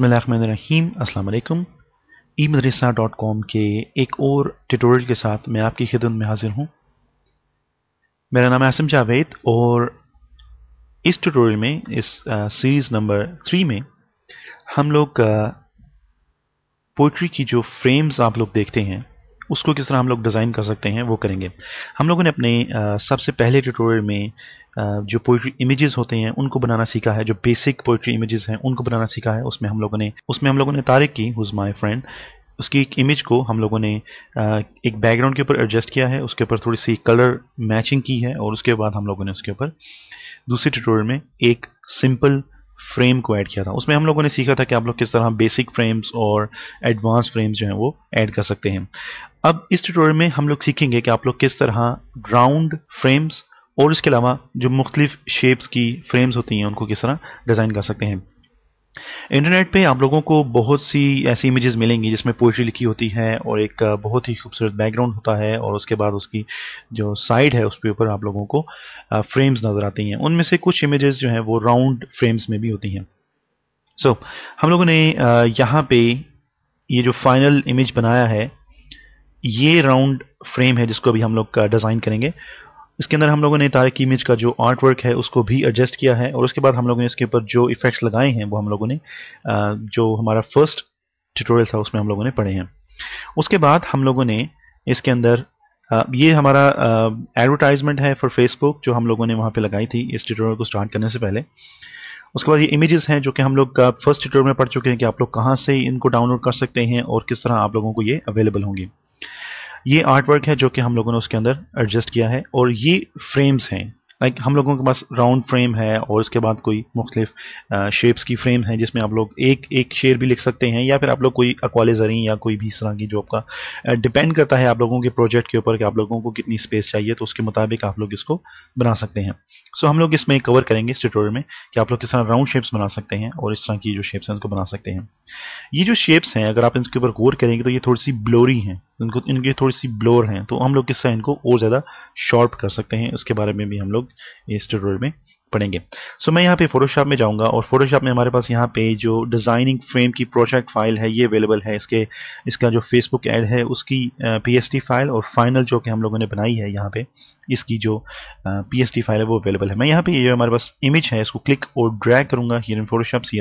बसमीम अल्लाम ई Madrasa dot com के एक और ट्यूटोरियल के साथ मैं आपकी खिदमत में हाजिर हूँ मेरा नाम आसम जावेद और इस ट्यूटोरियल में इस सीरीज़ नंबर थ्री में हम लोग पोइट्री की जो फ्रेम्स आप लोग देखते हैं उसको किस तरह हम लोग डिज़ाइन कर सकते हैं वो करेंगे हम लोगों ने अपने सबसे पहले ट्यूटोरियल में जो पोइट्री इमेजेस होते हैं उनको बनाना सीखा है जो बेसिक पोइट्री इमेजेस हैं उनको बनाना सीखा है उसमें हम लोगों ने उसमें हम लोगों ने तारिक की हुज़ माई फ्रेंड उसकी एक इमेज को हम लोगों ने एक बैकग्राउंड के ऊपर एडजस्ट किया है उसके ऊपर थोड़ी सी कलर मैचिंग की है और उसके बाद हम लोगों ने उसके ऊपर दूसरे ट्यूटोरियल में एक सिंपल फ्रेम को ऐड किया था उसमें हम लोगों ने सीखा था कि आप लोग किस तरह बेसिक फ्रेम्स और एडवांस फ्रेम्स जो हैं वो ऐड कर सकते हैं अब इस ट्यूटोरियल में हम लोग सीखेंगे कि आप लोग किस तरह राउंड फ्रेम्स और इसके अलावा जो मुख्तलिफ शेप्स की फ्रेम्स होती हैं उनको किस तरह डिज़ाइन कर सकते हैं इंटरनेट पे आप लोगों को बहुत सी ऐसी इमेजेस मिलेंगी जिसमें पोइट्री लिखी होती है और एक बहुत ही खूबसूरत बैकग्राउंड होता है और उसके बाद उसकी जो साइड है उसके ऊपर आप लोगों को फ्रेम्स नज़र आती हैं उनमें से कुछ इमेजेस जो हैं वो राउंड फ्रेम्स में भी होती हैं सो so, हम लोगों ने यहाँ पे ये जो फाइनल इमेज बनाया है ये राउंड फ्रेम है जिसको अभी हम लोग का डिज़ाइन करेंगे इसके अंदर हम लोगों ने तारक की इमेज का जो आर्ट वर्क है उसको भी एडजस्ट किया है और उसके बाद हम लोगों ने इसके ऊपर जो इफेक्ट्स लगाए हैं वो हम लोगों ने जो हमारा फर्स्ट ट्यूटोरियल था उसमें हम लोगों ने पढ़े हैं उसके बाद हम लोगों ने इसके अंदर ये हमारा एडवर्टाइजमेंट है फॉर फेसबुक जो हम लोगों ने वहाँ पर लगाई थी इस ट्यूटोरियल को स्टार्ट करने से पहले उसके बाद ये इमेजेस हैं जो कि हम लोग फर्स्ट ट्यूटोरियल में पढ़ चुके हैं कि आप लोग कहाँ से इनको डाउनलोड कर सकते हैं और किस तरह आप लोगों को ये अवेलेबल होंगे ये आर्ट वर्क है जो कि हम लोगों ने उसके अंदर एडजस्ट किया है और ये फ्रेम्स हैं लाइक हम लोगों के पास राउंड फ्रेम है और उसके बाद कोई मुख्तलिफ शेप्स की फ्रेम है जिसमें आप लोग एक एक शेर भी लिख सकते हैं या फिर आप लोग कोई अकवाले ज़रें या कोई भी इस तरह की जो आपका डिपेंड करता है आप लोगों के प्रोजेक्ट के ऊपर कि आप लोगों को कितनी स्पेस चाहिए तो उसके मुताबिक आप लोग इसको बना सकते हैं सो हम लोग इसमें कवर करेंगे इस ट्यूटोरियल में कि आप लोग किस तरह राउंड शेप्स बना सकते हैं और इस तरह की जो शेप्स हैं उनको बना सकते हैं ये जो शेप्स हैं अगर आप इनके ऊपर गौर करेंगे तो ये थोड़ी सी ब्लोरी हैं उनको इनकी थोड़ी सी ब्लोर हैं तो हम लोग तरह इनको और ज़्यादा शॉर्प कर सकते हैं उसके बारे में भी हम लोग इस ट्यूटोरियल में पढ़ेंगे सो so, मैं यहाँ पे फोटोशॉप में जाऊँगा और फोटोशॉप में हमारे पास यहाँ पे जो डिज़ाइनिंग फ्रेम की प्रोजेक्ट फाइल है ये अवेलेबल है इसके इसका जो फेसबुक एड है उसकी पी फाइल और फाइनल जो कि हम लोगों ने बनाई है यहाँ पर इसकी जो पी फाइल है वो अवेलेबल है मैं यहाँ पर ये यह हमारे पास इमेज है इसको क्लिक और ड्रैक करूँगा हियर इन फोटोशॉप सी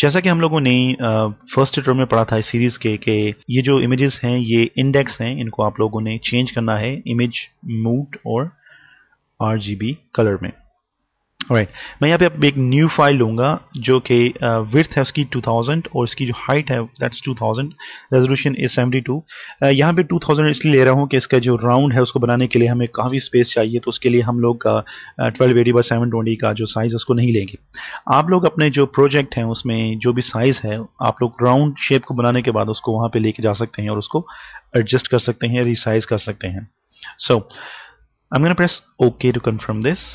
जैसा कि हम लोगों ने फर्स्ट ट्यूटोरियल में पढ़ा था इस सीरीज़ के कि ये जो इमेजेस हैं ये इंडेक्स हैं इनको आप लोगों ने चेंज करना है इमेज मूड और आर कलर में राइट right. मैं यहाँ पे अब एक न्यू फाइल लूँगा जो कि विर्थ uh, है उसकी 2000 और इसकी जो हाइट है दैट्स 2000 रेजोल्यूशन इज 72 टू यहाँ पर टू इसलिए ले रहा हूँ कि इसका जो राउंड है उसको बनाने के लिए हमें काफ़ी स्पेस चाहिए तो उसके लिए हम लोग twelve eighty by seven twenty का जो साइज़ उसको नहीं लेंगे आप लोग अपने जो प्रोजेक्ट हैं उसमें जो भी साइज़ है आप लोग राउंड शेप को बनाने के बाद उसको वहाँ पर लेके जा सकते हैं और उसको एडजस्ट कर सकते हैं रिसाइज कर सकते हैं so I am gonna press okay to confirm this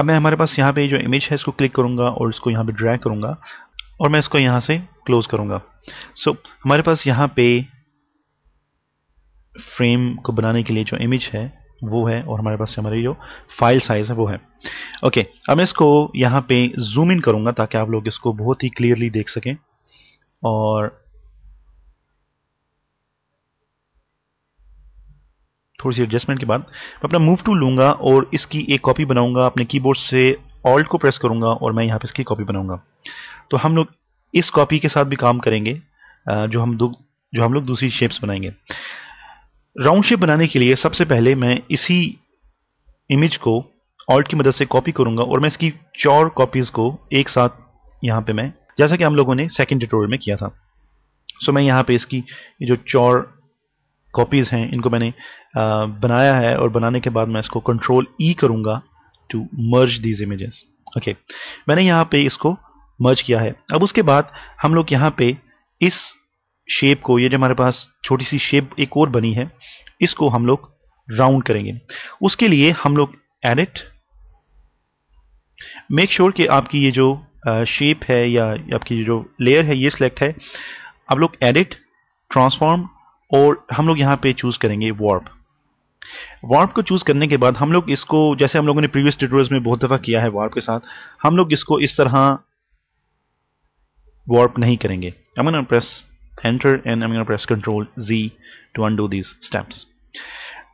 अब मैं हमारे पास यहाँ पे जो इमेज है इसको क्लिक करूँगा और इसको यहाँ पे ड्रैग करूँगा और मैं इसको यहाँ से क्लोज करूँगा सो so, हमारे पास यहाँ पे फ्रेम को बनाने के लिए जो इमेज है वो है और हमारे पास हमारी जो फाइल साइज है वो है ओके okay, अब मैं इसको यहाँ पे जूम इन करूँगा ताकि आप लोग इसको बहुत ही क्लियरली देख सकें और थोड़ी सी एडजस्टमेंट के बाद मैं अपना मूव टू लूंगा और इसकी एक कॉपी बनाऊंगा अपने कीबोर्ड से ऑल्ट को प्रेस करूंगा और मैं यहाँ पर इसकी कॉपी बनाऊंगा तो हम लोग इस कॉपी के साथ भी काम करेंगे जो हम दो जो हम लोग दूसरी शेप्स बनाएंगे राउंड शेप बनाने के लिए सबसे पहले मैं इसी इमेज को ऑल्ट की मदद से कॉपी करूंगा और मैं इसकी चार कॉपीज को एक साथ यहाँ पे मैं जैसा कि हम लोगों ने सेकंड ट्यूटोरियल में किया था सो मैं यहाँ पे इसकी जो चार कॉपीज़ हैं इनको मैंने आ, बनाया है और बनाने के बाद मैं इसको कंट्रोल ई e करूंगा करूँगा to merge these images okay मैंने यहाँ पे इसको मर्ज किया है अब उसके बाद हम लोग यहाँ पे इस शेप को ये जो हमारे पास छोटी सी शेप एक और बनी है इसको हम लोग राउंड करेंगे उसके लिए हम लोग एडिट मेक श्योर कि आपकी ये जो शेप है या आपकी जो लेयर है ये सिलेक्ट है आप लोग एडिट ट्रांसफॉर्म और हम लोग यहाँ पे चूज करेंगे वार्प वार्प को चूज करने के बाद हम लोग इसको जैसे हम लोगों ने प्रीवियस ट्यूटोरियल्स में बहुत दफा किया है वार्प के साथ हम लोग इसको इस तरह वार्प नहीं करेंगे I'm going to press enter and I'm going to press control Z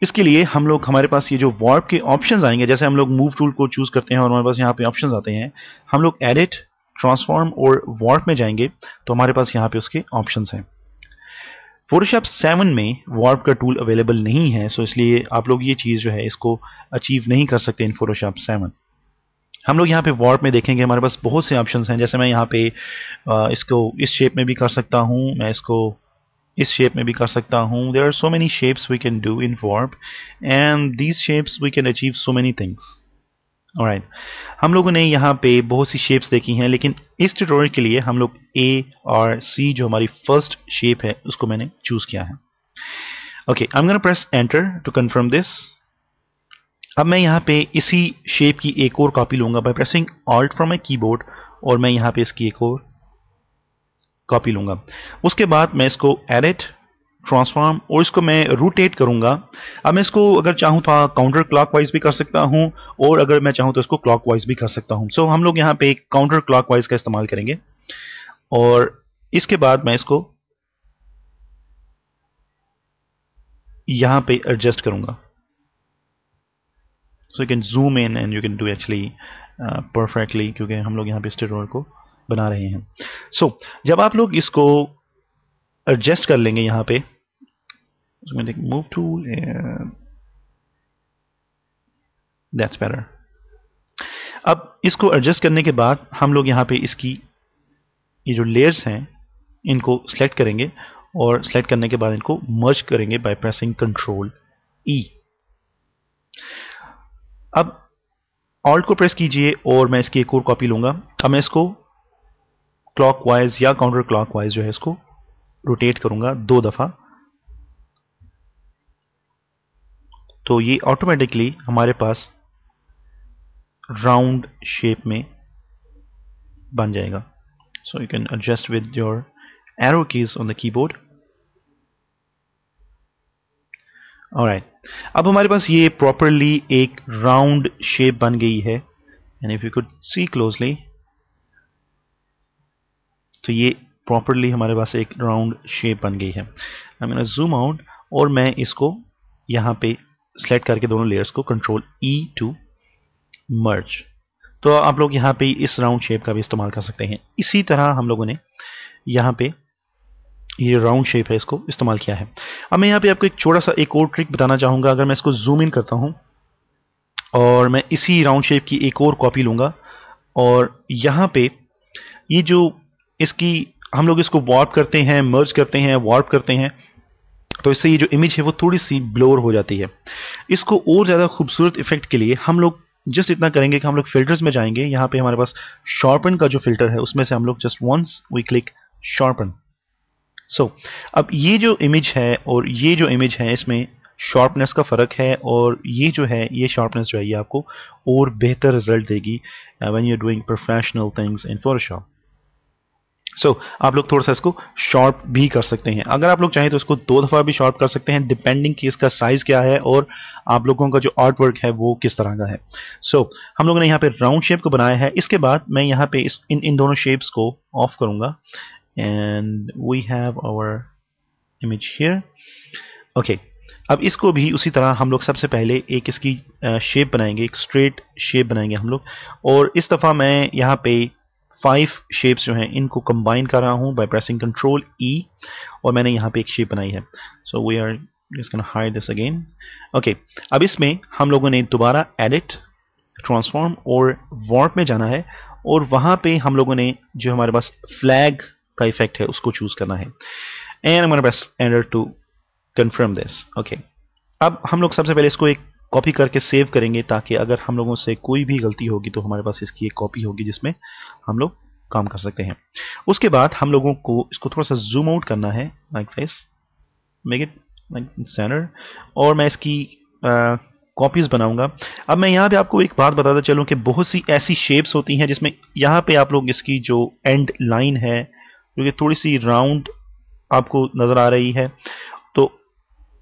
इसके लिए हम लोग हमारे पास ये जो वार्प के ऑप्शंस आएंगे जैसे हम लोग मूव टूल को चूज करते हैं और हमारे पास यहाँ पे ऑप्शंस आते हैं हम लोग एडिट ट्रांसफॉर्म और वार्प में जाएंगे तो हमारे पास यहाँ पे उसके ऑप्शंस हैं फोटोशॉप सेवन में वार्प का टूल अवेलेबल नहीं है सो इसलिए आप लोग ये चीज़ जो है इसको अचीव नहीं कर सकते इन फोटोशॉप सेवन हम लोग यहाँ पे वार्प में देखेंगे हमारे पास बहुत से ऑप्शन हैं जैसे मैं यहाँ पे इसको इस शेप में भी कर सकता हूँ मैं इसको इस शेप में भी कर सकता हूँ there are so many shapes we can do in warp and these shapes we can achieve so many things right हम लोगों ने यहाँ पे बहुत सी शेप्स देखी हैं लेकिन इस ट्यूटोरियल के लिए हम लोग ए और सी जो हमारी फर्स्ट शेप है उसको मैंने चूज किया है okay I am gonna press enter to confirm this अब मैं यहाँ पे इसी शेप की एक और कॉपी लूंगा by pressing alt from my keyboard और मैं यहाँ पे इसकी एक और कॉपी लूंगा उसके बाद मैं इसको एडिट ट्रांसफॉर्म और इसको मैं रोटेट करूंगा अब मैं इसको अगर चाहूं तो काउंटर क्लॉकवाइज भी कर सकता हूं और अगर मैं चाहूं तो इसको क्लॉकवाइज भी कर सकता हूं सो so, हम लोग यहां पे काउंटर क्लॉकवाइज का इस्तेमाल करेंगे और इसके बाद मैं इसको यहां पे एडजस्ट करूंगा so you can zoom in and you can do actually perfectly क्योंकि हम लोग यहां पे स्टेरोर को बना रहे हैं सो so, जब आप लोग इसको एडजस्ट कर लेंगे यहां पे So I'm going to take move tool and that's better. अब इसको एडजस्ट करने के बाद हम लोग यहाँ पे इसकी ये जो लेयर्स हैं इनको सेलेक्ट करेंगे और सेलेक्ट करने के बाद इनको मर्ज करेंगे बाय प्रेसिंग कंट्रोल ई अब ऑल्ट को प्रेस कीजिए और मैं इसकी एक और कॉपी लूँगा अब मैं इसको क्लॉकवाइज या काउंटर क्लॉकवाइज जो है इसको रोटेट करूँगा दो दफ़ा तो ये ऑटोमेटिकली हमारे पास राउंड शेप में बन जाएगा so you can adjust with your arrow keys on the keyboard right अब हमारे पास ये प्रॉपरली एक राउंड शेप बन गई है and if you could see closely तो ये प्रॉपरली हमारे पास एक राउंड शेप बन गई है आई मीन जूम आउट और मैं इसको यहां पे सेलेक्ट करके दोनों लेयर्स को कंट्रोल ई टू मर्ज तो आप लोग यहाँ पे इस राउंड शेप का भी इस्तेमाल कर सकते हैं इसी तरह हम लोगों ने यहां पे ये राउंड शेप है इसको इस्तेमाल किया है अब मैं यहाँ पे आपको एक छोटा सा एक और ट्रिक बताना चाहूंगा अगर मैं इसको जूम इन करता हूं और मैं इसी राउंड शेप की एक और कॉपी लूंगा और यहां पे ये जो इसकी हम लोग इसको वार्प करते हैं मर्ज करते हैं वार्प करते हैं तो इससे ये जो इमेज है वो थोड़ी सी ब्लोर हो जाती है इसको और ज़्यादा खूबसूरत इफेक्ट के लिए हम लोग जस्ट इतना करेंगे कि हम लोग फिल्टर्स में जाएंगे यहाँ पे हमारे पास शॉर्पन का जो फिल्टर है उसमें से हम लोग just once we click sharpen so अब ये जो इमेज है और ये जो इमेज है इसमें शॉर्पनेस का फ़र्क है और ये जो है ये शॉर्पनेस जो है ये आपको और बेहतर रिजल्ट देगी when you are doing professional things in Photoshop so so, आप लोग थोड़ा सा इसको शॉर्प भी कर सकते हैं अगर आप लोग चाहें तो इसको दो दफ़ा भी शॉर्प कर सकते हैं डिपेंडिंग कि इसका साइज़ क्या है और आप लोगों का जो आर्टवर्क है वो किस तरह का है सो so, हम लोगों ने यहाँ पे राउंड शेप को बनाया है इसके बाद मैं यहाँ पे इस इन इन दोनों शेप्स को ऑफ करूँगा and we have our image here okay अब इसको भी उसी तरह हम लोग सबसे पहले एक इसकी शेप बनाएंगे एक स्ट्रेट शेप बनाएंगे हम लोग और इस दफ़ा मैं यहाँ पे फाइव शेप्स जो हैं इनको कंबाइन कर रहा हूँ बाय प्रेसिंग कंट्रोल ई और मैंने यहाँ पे एक शेप बनाई है so we are just can hide this again okay अब इसमें हम लोगों ने दोबारा एडिट ट्रांसफॉर्म और वॉर्प में जाना है और वहाँ पे हम लोगों ने जो हमारे पास फ्लैग का इफेक्ट है उसको चूज करना है एंड हमारे पास enter to confirm this okay अब हम लोग सबसे पहले इसको एक कॉपी करके सेव करेंगे ताकि अगर हम लोगों से कोई भी गलती होगी तो हमारे पास इसकी एक कॉपी होगी जिसमें हम लोग काम कर सकते हैं उसके बाद हम लोगों को इसको थोड़ा सा जूम आउट करना है like this make it center और मैं इसकी कॉपीज बनाऊंगा अब मैं यहाँ पे आपको एक बात बताता चलूँ कि बहुत सी ऐसी शेप्स होती हैं जिसमें यहाँ पे आप लोग इसकी जो एंड लाइन है जो कि थोड़ी सी राउंड आपको नज़र आ रही है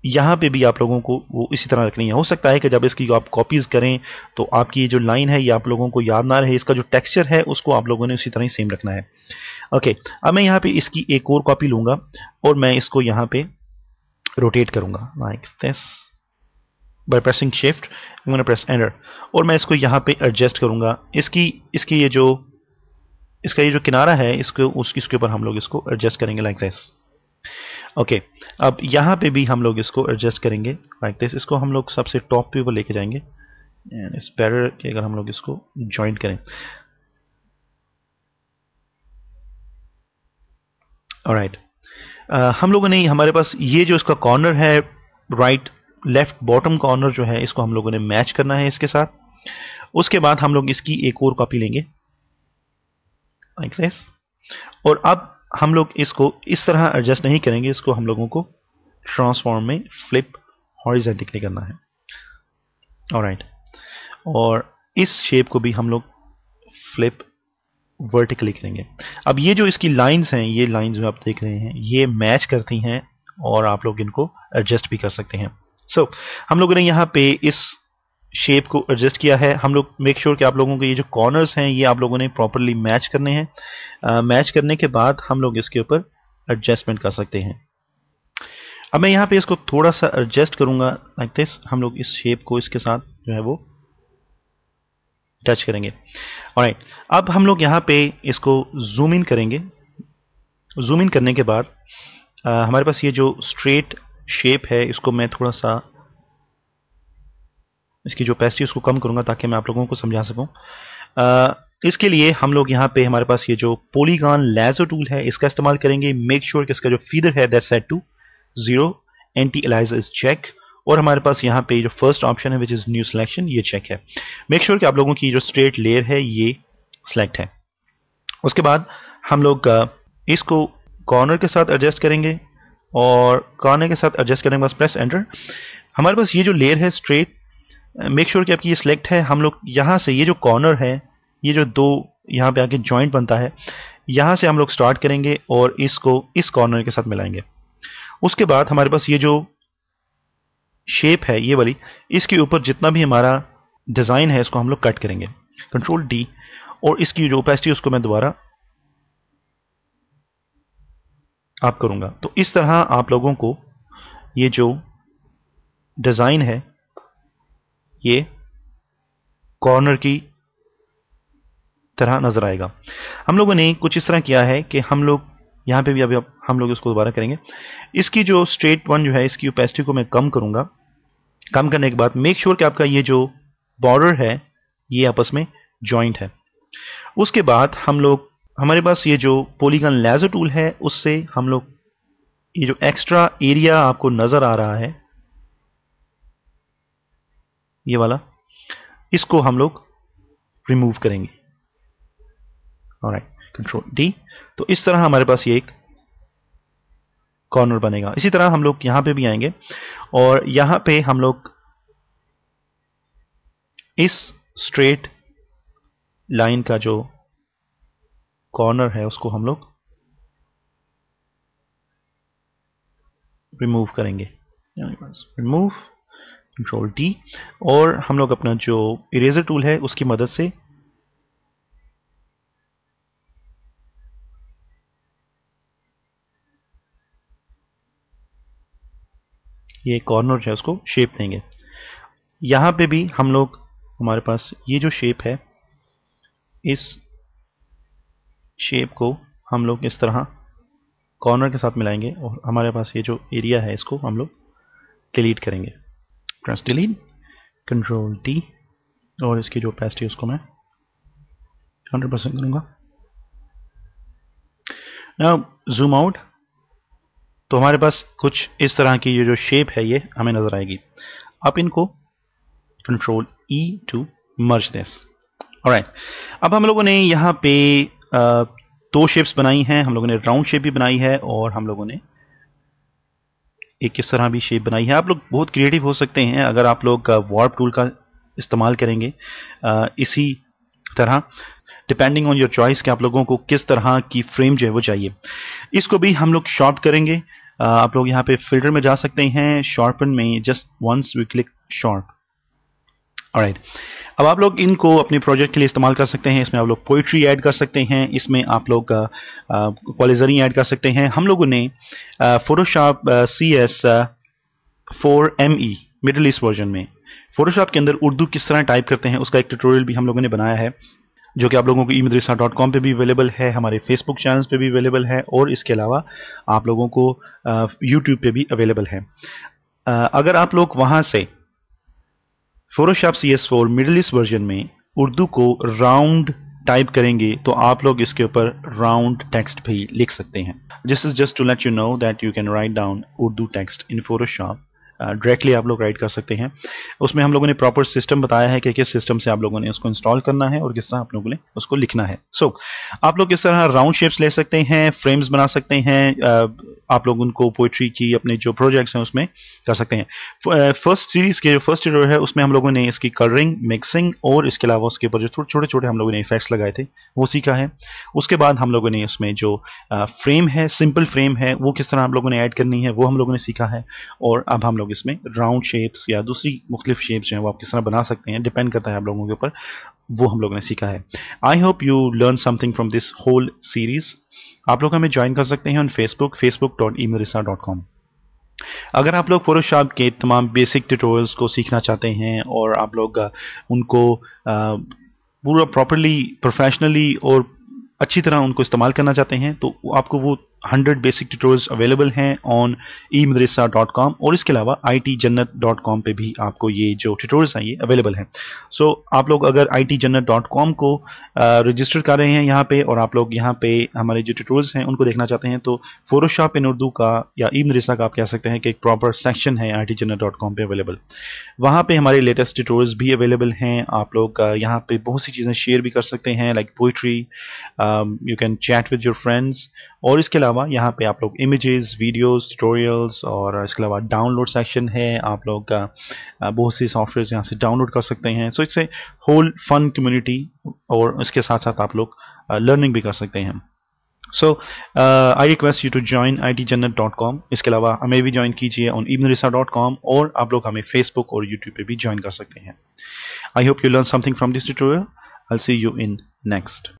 यहाँ पे भी आप लोगों को वो इसी तरह रखनी है हो सकता है कि जब इसकी आप कॉपीज़ करें तो आपकी ये जो लाइन है ये आप लोगों को याद ना रहे इसका जो टेक्सचर है उसको आप लोगों ने उसी तरह ही सेम रखना है ओके अब मैं यहाँ पे इसकी एक और कॉपी लूँगा और मैं इसको यहाँ पे रोटेट करूँगा like this by pressing shift press enter और मैं इसको यहाँ पे एडजस्ट करूँगा इसकी इसकी ये जो इसका ये जो किनारा है इसको उसके इसके ऊपर हम लोग इसको एडजस्ट करेंगे like like this okay okay, अब यहाँ पे भी हम लोग इसको एडजस्ट करेंगे लाइक like दिस इसको हम लोग सबसे टॉप पे ऊपर लेके जाएंगे एंड इस पैर के अगर हम लोग इसको ज्वाइंट करें राइट right. uh, हम लोगों ने हमारे पास ये जो इसका कॉर्नर है राइट लेफ्ट बॉटम कॉर्नर जो है इसको हम लोगों ने मैच करना है इसके साथ उसके बाद हम लोग इसकी एक और कॉपी लेंगे लाइक like दिस और अब हम लोग इसको इस तरह एडजस्ट नहीं करेंगे इसको हम लोगों को ट्रांसफॉर्म में फ्लिप हॉरिजेंटिकली करना है ऑलराइट और इस शेप को भी हम लोग फ्लिप वर्टिकली करेंगे अब ये जो इसकी लाइंस हैं ये लाइंस जो आप देख रहे हैं ये मैच करती हैं और आप लोग इनको एडजस्ट भी कर सकते हैं सो so, हम लोगों ने यहाँ पे इस शेप को एडजस्ट किया है हम लोग मेक श्योर कि आप लोगों के ये जो कॉर्नर्स हैं ये आप लोगों ने प्रॉपरली मैच करने हैं मैच करने के बाद हम लोग इसके ऊपर एडजस्टमेंट कर सकते हैं अब मैं यहाँ पे इसको थोड़ा सा एडजस्ट करूंगा लाइक दिस हम लोग इस शेप को इसके साथ जो है वो टच करेंगे राइट अब हम लोग यहाँ पे इसको जूम इन करेंगे जूम इन करने के बाद हमारे पास ये जो स्ट्रेट शेप है इसको मैं थोड़ा सा इसकी जो पैसि उसको कम करूंगा ताकि मैं आप लोगों को समझा सकूं इसके लिए हम लोग यहाँ पे हमारे पास ये जो पोलीगान लेजर टूल है इसका इस्तेमाल करेंगे मेक श्योर sure कि इसका जो फीडर है that set to zero anti alias is check और हमारे पास यहाँ पे जो फर्स्ट ऑप्शन है विच इज़ न्यू सिलेक्शन ये चेक है मेक श्योर sure कि आप लोगों की जो स्ट्रेट लेयर है ये सिलेक्ट है उसके बाद हम लोग इसको कॉर्नर के साथ एडजस्ट करेंगे और कॉर्नर के साथ एडजस्ट करेंगे बस प्रेस एंटर हमारे पास ये जो लेयर है स्ट्रेट मेक श्योर sure कि आपकी ये सिलेक्ट है हम लोग यहाँ से ये जो कॉर्नर है ये जो दो यहाँ पे आके जॉइंट बनता है यहाँ से हम लोग स्टार्ट करेंगे और इसको इस कॉर्नर के साथ मिलाएंगे उसके बाद हमारे पास ये जो शेप है ये वाली इसके ऊपर जितना भी हमारा डिज़ाइन है इसको हम लोग कट करेंगे कंट्रोल डी और इसकी जो ओपेसिटी उसको मैं दोबारा आप करूँगा तो इस तरह आप लोगों को ये जो डिज़ाइन है ये कॉर्नर की तरह नजर आएगा हम लोगों ने कुछ इस तरह किया है कि हम लोग यहां पे भी अभी हम लोग इसको दोबारा करेंगे इसकी जो स्ट्रेट वन जो है इसकी ओपेसिटी को मैं कम करूंगा कम करने के बाद मेक श्योर कि आपका ये जो बॉर्डर है ये आपस में जॉइंट है उसके बाद हम लोग हमारे पास ये जो पोलीगन लेजर टूल है उससे हम लोग ये जो एक्स्ट्रा एरिया आपको नज़र आ रहा है ये वाला इसको हम लोग रिमूव करेंगे राइट कंट्रोल डी तो इस तरह हमारे पास ये एक कॉर्नर बनेगा इसी तरह हम लोग यहां पे भी आएंगे और यहां पे हम लोग इस स्ट्रेट लाइन का जो कॉर्नर है उसको हम लोग रिमूव करेंगे रिमूव कंट्रोल डी और हम लोग अपना जो इरेजर टूल है उसकी मदद से ये कॉर्नर है उसको शेप देंगे यहां पे भी हम लोग हमारे पास ये जो शेप है इस शेप को हम लोग इस तरह कॉर्नर के साथ मिलाएंगे और हमारे पास ये जो एरिया है इसको हम लोग डिलीट करेंगे प्रेस डिलीट कंट्रोल टी और इसकी जो पेस्ट है उसको मैं 100 परसेंट करूंगा ना जूम आउट तो हमारे पास कुछ इस तरह की ये जो शेप है ये हमें नज़र आएगी आप इनको control E to merge this right अब हम लोगों ने यहां पे आ, दो शेप्स बनाई हैं हम लोगों ने राउंड शेप भी बनाई है और हम लोगों ने एक किस तरह भी शेप बनाई है आप लोग बहुत क्रिएटिव हो सकते हैं अगर आप लोग वार्प uh, टूल का इस्तेमाल करेंगे uh, इसी तरह डिपेंडिंग ऑन योर चॉइस कि आप लोगों को किस तरह की फ्रेम जो है वो चाहिए इसको भी हम लोग शॉर्प करेंगे uh, आप लोग यहाँ पे फिल्टर में जा सकते हैं शॉर्पन में just once we click sharp right अब आप लोग इनको अपने प्रोजेक्ट के लिए इस्तेमाल कर सकते हैं इसमें आप लोग पोइट्री ऐड कर सकते हैं इसमें आप लोग क्वालिजरी uh, ऐड uh, कर सकते हैं हम लोगों ने Photoshop C S four M E middle east version में फोटोशॉप के अंदर उर्दू किस तरह टाइप करते हैं उसका एक ट्यूटोरियल भी हम लोगों ने बनाया है जो कि आप लोगों को ई मदरिसा डॉट कॉम पर भी अवेलेबल है हमारे फेसबुक चैनल्स पे भी अवेलेबल है और इसके अलावा आप लोगों को यूट्यूब uh, पे भी अवेलेबल है अगर आप लोग वहाँ से Photoshop C S four middle east version में उर्दू को राउंड टाइप करेंगे तो आप लोग इसके ऊपर राउंड टेक्स्ट भी लिख सकते हैं this is just to let you know that you can write down Urdu text in Photoshop directly आप लोग राइट कर सकते हैं उसमें हम लोगों ने प्रॉपर सिस्टम बताया है कि किस सिस्टम से आप लोगों ने उसको इंस्टॉल करना है और किस तरह आप लोगों ने उसको लिखना है सो so, आप लोग किस तरह राउंड शेप्स ले सकते हैं फ्रेम्स बना सकते हैं आप लोग उनको पोइट्री की अपने जो प्रोजेक्ट्स हैं उसमें कर सकते हैं फर्स्ट सीरीज के जो फर्स्ट जो है उसमें हम लोगों ने इसकी कलरिंग मिक्सिंग और इसके अलावा उसके ऊपर जो छोटे छोटे छोटे हम लोगों ने इफेक्ट्स लगाए थे वो सीखा है उसके बाद हम लोगों ने उसमें जो फ्रेम है सिंपल फ्रेम है वो किस तरह हम लोगों ने ऐड करनी है वो हम लोगों ने सीखा है और अब हम लोग लोग इसमें राउंड शेप्स या दूसरी मुख्तलिफ शेप्स जो हैं वो आप किस तरह बना सकते हैं डिपेंड करता है आप लोगों के ऊपर वो हम लोगों ने सीखा है I hope you learn something from this whole series आप लोग हमें ज्वाइन कर सकते हैं on Facebook Facebook dot E Madrasa dot com अगर आप लोग फोटोशॉप के तमाम बेसिक ट्यूटोरियल्स को सीखना चाहते हैं और आप लोग उनको पूरा प्रॉपरली प्रोफेशनली और अच्छी तरह उनको इस्तेमाल करना चाहते हैं तो आपको वो 100 बेसिक ट्यूटोरियल्स अवेलेबल हैं on E Madrasa dot com और इसके अलावा I T Jannat dot com पर भी आपको ये जो ट्यूटोरियल्स हैं ये अवेलेबल हैं सो so, आप लोग अगर I T Jannat dot com को रजिस्टर कर रहे हैं यहाँ पे और आप लोग यहाँ पे हमारे जो ट्यूटोरियल्स हैं उनको देखना चाहते हैं तो फोटोशॉप इन उर्दू का या ई मदरसा का आप कह सकते हैं कि एक प्रॉपर सेक्शन है I T Jannat dot com पर अवेलेबल वहाँ पर हमारे लेटेस्ट ट्यूटोरियल्स भी अवेलेबल हैं आप लोग यहाँ पर बहुत सी चीज़ें शेयर भी कर सकते हैं like poetry you can chat with your friends और इसके अलावा यहाँ पे आप लोग इमेजेस वीडियोस ट्यूटोरियल्स और इसके अलावा डाउनलोड सेक्शन है आप लोग बहुत सी सॉफ्टवेयर यहाँ से डाउनलोड कर सकते हैं so it's a whole fun community और इसके साथ साथ आप लोग लर्निंग भी कर सकते हैं so I request you to join I T Jannat dot com इसके अलावा हमें भी ज्वाइन कीजिए ऑन इबन रिसा डॉट कॉम और आप लोग हमें फेसबुक और यूट्यूब पे भी ज्वाइन कर सकते हैं I hope you learn something from this tutorial I see you in next